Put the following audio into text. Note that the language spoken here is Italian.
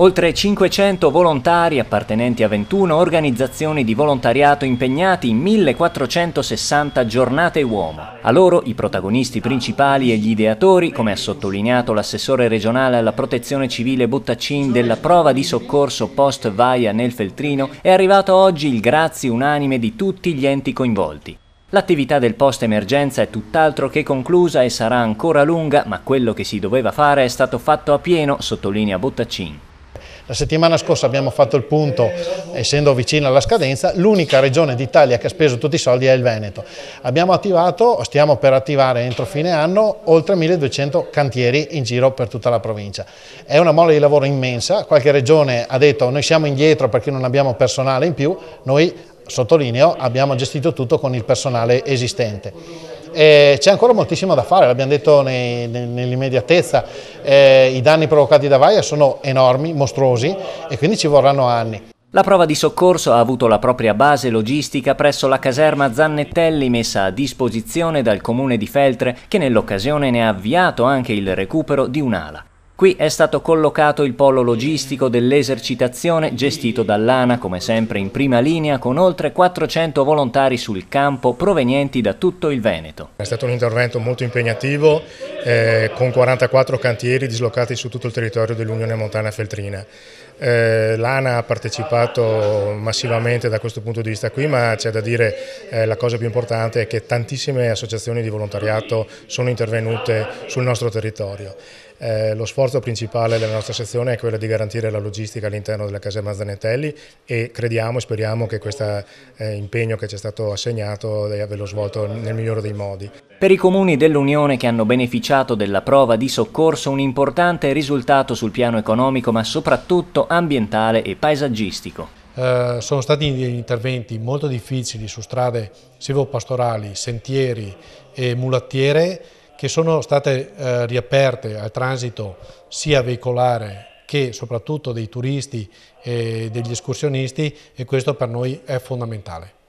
Oltre 500 volontari appartenenti a 21 organizzazioni di volontariato impegnati in 1460 giornate uomo. A loro i protagonisti principali e gli ideatori, come ha sottolineato l'assessore regionale alla protezione civile Buttaccin della prova di soccorso post vaia nel Feltrino, è arrivato oggi il grazie unanime di tutti gli enti coinvolti. L'attività del post emergenza è tutt'altro che conclusa e sarà ancora lunga, ma quello che si doveva fare è stato fatto a pieno, sottolinea Buttaccin. La settimana scorsa abbiamo fatto il punto, essendo vicino alla scadenza, l'unica regione d'Italia che ha speso tutti i soldi è il Veneto. Abbiamo attivato, stiamo per attivare entro fine anno, oltre 1200 cantieri in giro per tutta la provincia. È una mole di lavoro immensa, qualche regione ha detto noi siamo indietro perché non abbiamo personale in più, noi, sottolineo, abbiamo gestito tutto con il personale esistente. Eh, c'è ancora moltissimo da fare, l'abbiamo detto nei, nei, nell'immediatezza, eh, i danni provocati da Vaia sono enormi, mostruosi e quindi ci vorranno anni. La prova di soccorso ha avuto la propria base logistica presso la caserma Zannettelli messa a disposizione dal comune di Feltre che nell'occasione ne ha avviato anche il recupero di un'ala. Qui è stato collocato il polo logistico dell'esercitazione gestito dall'ANA come sempre in prima linea con oltre 400 volontari sul campo provenienti da tutto il Veneto. È stato un intervento molto impegnativo eh, con 44 cantieri dislocati su tutto il territorio dell'Unione Montana Feltrina. Eh, L'ANA ha partecipato massivamente da questo punto di vista qui ma c'è da dire eh, la cosa più importante è che tantissime associazioni di volontariato sono intervenute sul nostro territorio. Eh, lo sforzo principale della nostra sezione è quello di garantire la logistica all'interno della caserma Mazzanetelli e crediamo e speriamo che questo eh, impegno che ci è stato assegnato eh, ve svolto nel migliore dei modi. Per i comuni dell'Unione che hanno beneficiato della prova di soccorso un importante risultato sul piano economico ma soprattutto ambientale e paesaggistico. Uh, sono stati interventi molto difficili su strade silvopastorali, sentieri e mulattiere che sono state eh, riaperte al transito sia veicolare che soprattutto dei turisti e degli escursionisti e questo per noi è fondamentale.